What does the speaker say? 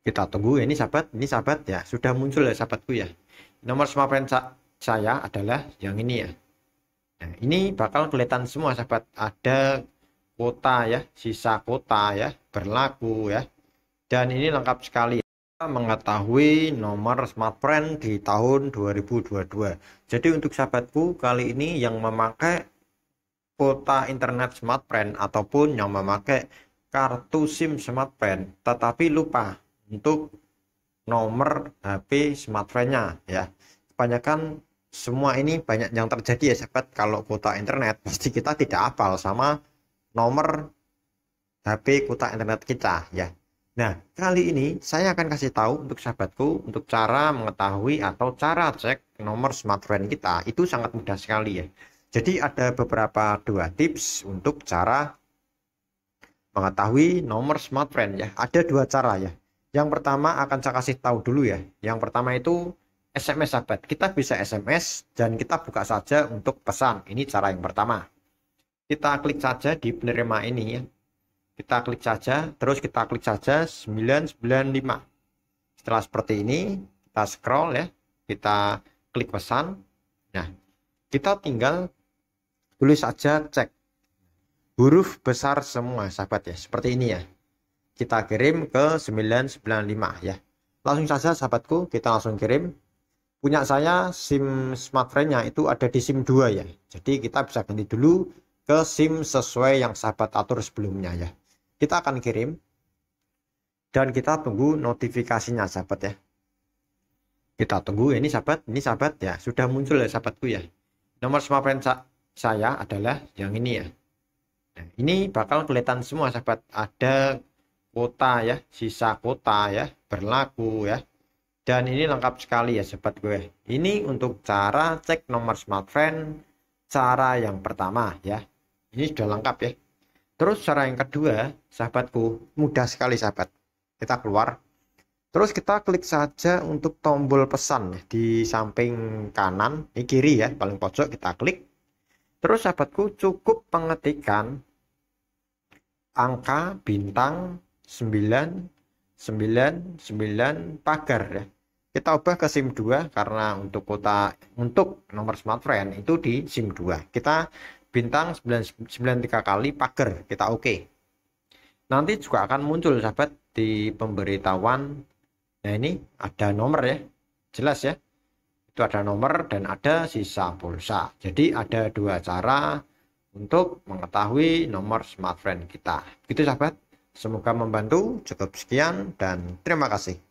kita tunggu ini sahabat ini sahabat ya sudah muncul ya sahabatku ya nomor smartphone sa saya adalah yang ini ya nah, ini bakal kelihatan semua sahabat ada kota ya sisa kota ya berlaku ya dan ini lengkap sekali mengetahui nomor smartphone di tahun 2022 jadi untuk sahabatku kali ini yang memakai kota internet smartphone ataupun yang memakai kartu SIM smartphone tetapi lupa untuk nomor HP smartphone-nya ya. Kebanyakan semua ini banyak yang terjadi ya sahabat kalau kuota internet pasti kita tidak hafal sama nomor HP kuota internet kita ya. Nah, kali ini saya akan kasih tahu untuk sahabatku untuk cara mengetahui atau cara cek nomor smartphone kita. Itu sangat mudah sekali ya. Jadi ada beberapa dua tips untuk cara mengetahui nomor smartphone ya. Ada dua cara ya. Yang pertama akan saya kasih tahu dulu ya. Yang pertama itu SMS sahabat. Kita bisa SMS dan kita buka saja untuk pesan. Ini cara yang pertama. Kita klik saja di penerima ini ya. Kita klik saja, terus kita klik saja 995. Setelah seperti ini, kita scroll ya. Kita klik pesan. Nah, kita tinggal tulis saja cek. Huruf besar semua sahabat ya, seperti ini ya kita kirim ke 995 ya langsung saja sahabatku kita langsung kirim punya saya SIM smartphone-nya itu ada di SIM 2 ya jadi kita bisa ganti dulu ke SIM sesuai yang sahabat atur sebelumnya ya kita akan kirim dan kita tunggu notifikasinya sahabat ya kita tunggu ini sahabat ini sahabat ya sudah muncul ya sahabatku ya nomor smartphone saya adalah yang ini ya nah, ini bakal kelihatan semua sahabat ada kota ya sisa kota ya berlaku ya dan ini lengkap sekali ya sobat gue ini untuk cara cek nomor smartphone cara yang pertama ya ini sudah lengkap ya terus cara yang kedua sahabatku mudah sekali sahabat kita keluar terus kita klik saja untuk tombol pesan ya, di samping kanan ini kiri ya paling pojok kita klik terus sahabatku cukup pengetikan angka bintang 999 pagar ya. Kita ubah ke SIM 2 karena untuk kota untuk nomor smartphone itu di SIM 2. Kita bintang 993 kali pagar, kita oke. Okay. Nanti juga akan muncul sahabat di pemberitahuan. Nah, ini ada nomor ya. Jelas ya. Itu ada nomor dan ada sisa pulsa. Jadi ada dua cara untuk mengetahui nomor smartphone kita. Gitu sahabat. Semoga membantu. Cukup sekian dan terima kasih.